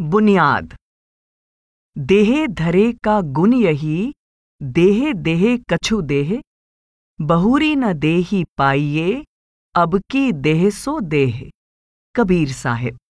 बुनियाद देहे धरे का गुण यही देहे देहे कछु देहे बहुरी न देही पाइये अब की देह सो देह कबीर साहेब